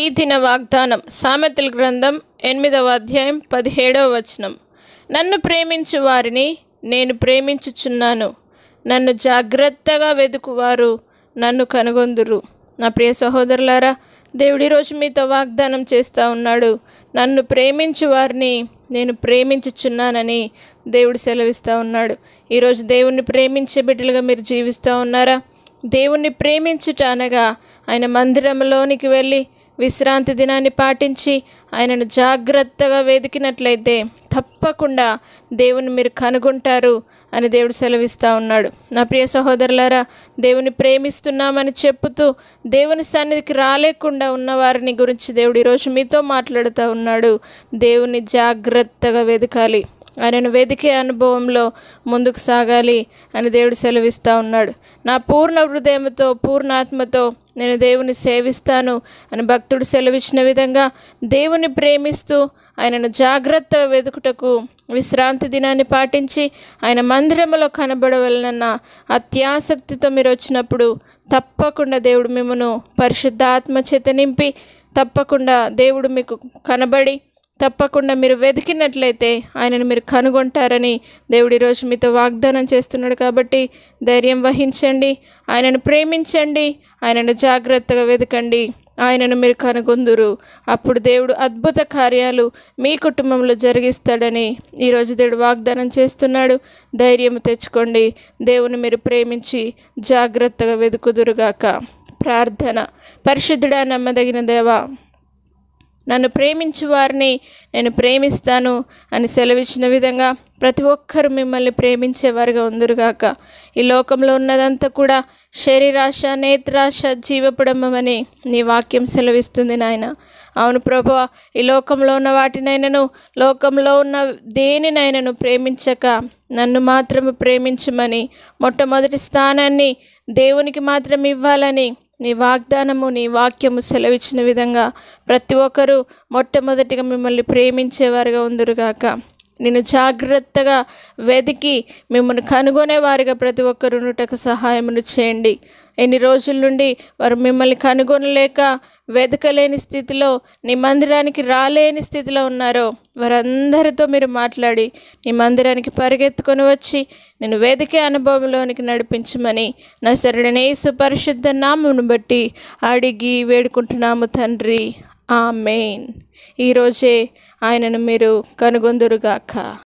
ఈ దిన వాగ్దానం సామెతల గ్రంథం ఎనిమిదవ అధ్యాయం పదిహేడవ వచనం నన్ను ప్రేమించు వారిని నేను ప్రేమించుచున్నాను నన్ను జాగ్రత్తగా వెతుకువారు నన్ను కనుగొందురు నా ప్రియ సహోదరులారా దేవుడి రోజు మీతో వాగ్దానం చేస్తూ ఉన్నాడు నన్ను ప్రేమించు వారిని నేను ప్రేమించుచున్నానని దేవుడు సెలవిస్తూ ఉన్నాడు ఈరోజు దేవుణ్ణి ప్రేమించే బిడ్డలుగా మీరు జీవిస్తూ ఉన్నారా దేవుణ్ణి ప్రేమించుట అనగా ఆయన మందిరంలోనికి వెళ్ళి విశ్రాంతి దినాన్ని పాటించి ఆయనను జాగ్రత్తగా వేదికినట్లయితే తప్పకుండా దేవుని మీరు కనుగొంటారు అని దేవుడు సెలవిస్తూ ఉన్నాడు నా ప్రియ సహోదరులారా దేవుని ప్రేమిస్తున్నామని చెప్పుతూ దేవుని సన్నిధికి రాలేకుండా ఉన్నవారిని గురించి దేవుడు ఈరోజు మీతో మాట్లాడుతూ ఉన్నాడు దేవుని జాగ్రత్తగా వెతకాలి ఆయనను వెతికే అనుభవంలో ముందుకు సాగాలి అని దేవుడు సెలవిస్తూ ఉన్నాడు నా పూర్ణ హృదయంతో పూర్ణాత్మతో నేను దేవుని సేవిస్తాను అని భక్తుడు సెలవిచ్చిన విధంగా దేవుని ప్రేమిస్తూ ఆయనను జాగ్రత్త వెతుకుటకు విశ్రాంతి దినాన్ని పాటించి ఆయన మందిరములో కనబడవలనన్న అత్యాసక్తితో మీరు వచ్చినప్పుడు తప్పకుండా దేవుడు మిమ్మను పరిశుద్ధాత్మ చేత నింపి తప్పకుండా దేవుడు మీకు కనబడి తప్పకుండా మీరు వెతికినట్లయితే ఆయనను మీరు కనుగొంటారని దేవుడి ఈరోజు మీతో వాగ్దానం చేస్తున్నాడు కాబట్టి ధైర్యం వహించండి ఆయనను ప్రేమించండి ఆయనను జాగ్రత్తగా వెతకండి ఆయనను మీరు కనుగొందురు అప్పుడు దేవుడు అద్భుత కార్యాలు మీ కుటుంబంలో జరిగిస్తాడని ఈరోజు దేవుడు వాగ్దానం చేస్తున్నాడు ధైర్యం తెచ్చుకోండి దేవుని మీరు ప్రేమించి జాగ్రత్తగా వెతుకుదురుగాక ప్రార్థన పరిశుద్ధుడా నమ్మదగిన దేవా నన్ను ప్రేమించు వారిని నేను ప్రేమిస్తాను అని సెలవిచ్చిన విధంగా ప్రతి ఒక్కరు మిమ్మల్ని ప్రేమించేవారుగా ఉందరుగాక ఈ లోకంలో ఉన్నదంతా కూడా శరీరాశ నేత్రాశ జీవపడమని నీ వాక్యం సెలవిస్తుంది నాయన అవును ప్రభు ఈ లోకంలో ఉన్న వాటినైనను లోకంలో ఉన్న దేనినైనాను ప్రేమించక నన్ను మాత్రము ప్రేమించమని మొట్టమొదటి స్థానాన్ని దేవునికి మాత్రం ఇవ్వాలని నీ వాగ్దానము నీ వాక్యము సెలవిచ్చిన విధంగా ప్రతి ఒక్కరూ మొట్టమొదటిగా మిమ్మల్ని ప్రేమించేవారుగా ఉందరుగాక నేను జాగ్రత్తగా వెతికి మిమ్మల్ని కనుగొనేవారిగా ప్రతి ఒక్కరు నుటకు సహాయమును చేయండి ఎన్ని రోజుల నుండి వారు మిమ్మల్ని కనుగొనలేక వెతకలేని స్థితిలో నీ మందిరానికి రాలేని స్థితిలో ఉన్నారో వారందరితో మీరు మాట్లాడి నీ మందిరానికి పరిగెత్తుకొని వచ్చి నేను వేదికే అనుభవంలోనికి నడిపించమని నా సరళనేసు పరిశుద్ధ నామును బట్టి అడిగి వేడుకుంటున్నాము తండ్రి ఆ మెయిన్ ఈరోజే ఆయనను మీరు కనుగొందురుగాక